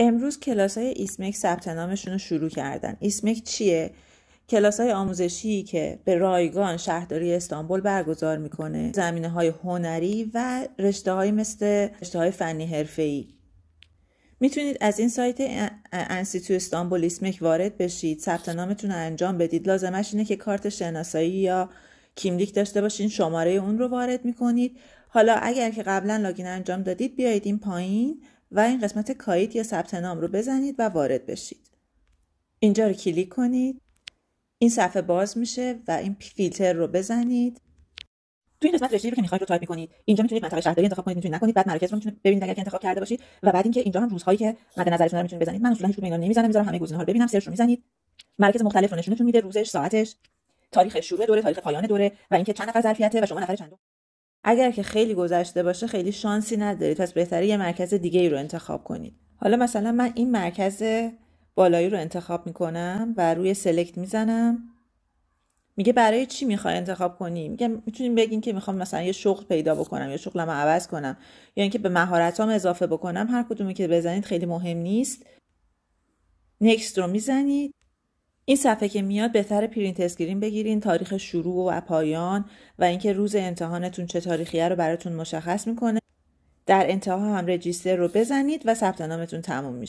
امروز کلاس های ایسمک ثبت نامشون رو شروع کردن ایسمک چیه کلاس های آموزشی که به رایگان شهرداری استانبول برگزار میکنه زمینه های هنری و رشته های مثل رشته های فنی حرفه‌ای میتونید از این سایت انسیتو استانبول ایسمک وارد بشید ثبت نامتون رو انجام بدید لازمش اینه که کارت شناسایی یا کیملیک داشته باشین شماره اون رو وارد میکنید حالا اگر که قبلا لاگین انجام دادید بیایید این پایین و این قسمت کایید یا ثبت نام رو بزنید و وارد بشید. اینجا رو کلیک کنید. این صفحه باز میشه و این فیلتر رو بزنید. تو این قسمت رو که می‌خواید رو تایپ می‌کنید. اینجا می‌تونید منطقه شهرداری انتخاب کنید می‌تونید نکنید بعد مراکز رو می‌تونید ببینید اگر که انتخاب کرده باشید و بعد اینکه اینجا هم روزهایی که مد نظرتون رو می‌تونید بزنید من اصلاً هیچ رو نمی‌زنم، می‌ذارم میذارم همه گزینه‌ها رو ببینم سرچ رو می‌زنید. مراکز مختلف رو نشونتون میده روزش ساعتش تاریخ شروع دوره تاریخ پایان دوره و اینکه چند نفر ظرفیته و شما نفر چندم اگر که خیلی گذشته باشه خیلی شانسی ندارید پس بهتره یه مرکز دیگه ای رو انتخاب کنید حالا مثلا من این مرکز بالایی رو انتخاب میکنم و روی سلکت میزنم میگه برای چی میخوای انتخاب کنی میگه میتونیم بگین که میخوام مثلا یه شغل پیدا بکنم یا شغلم عوض کنم یا اینکه به مهارتام اضافه بکنم هر کدومی که بزنید خیلی مهم نیست نکست رو میزنید این صفحه که میاد بهتر پرینت اسکرین بگیرین تاریخ شروع و پایان و اینکه روز امتحانتون چه تاریخیه رو براتون مشخص میکنه در انتها هم رجیستر رو بزنید و ثبت نامتون تموم میشه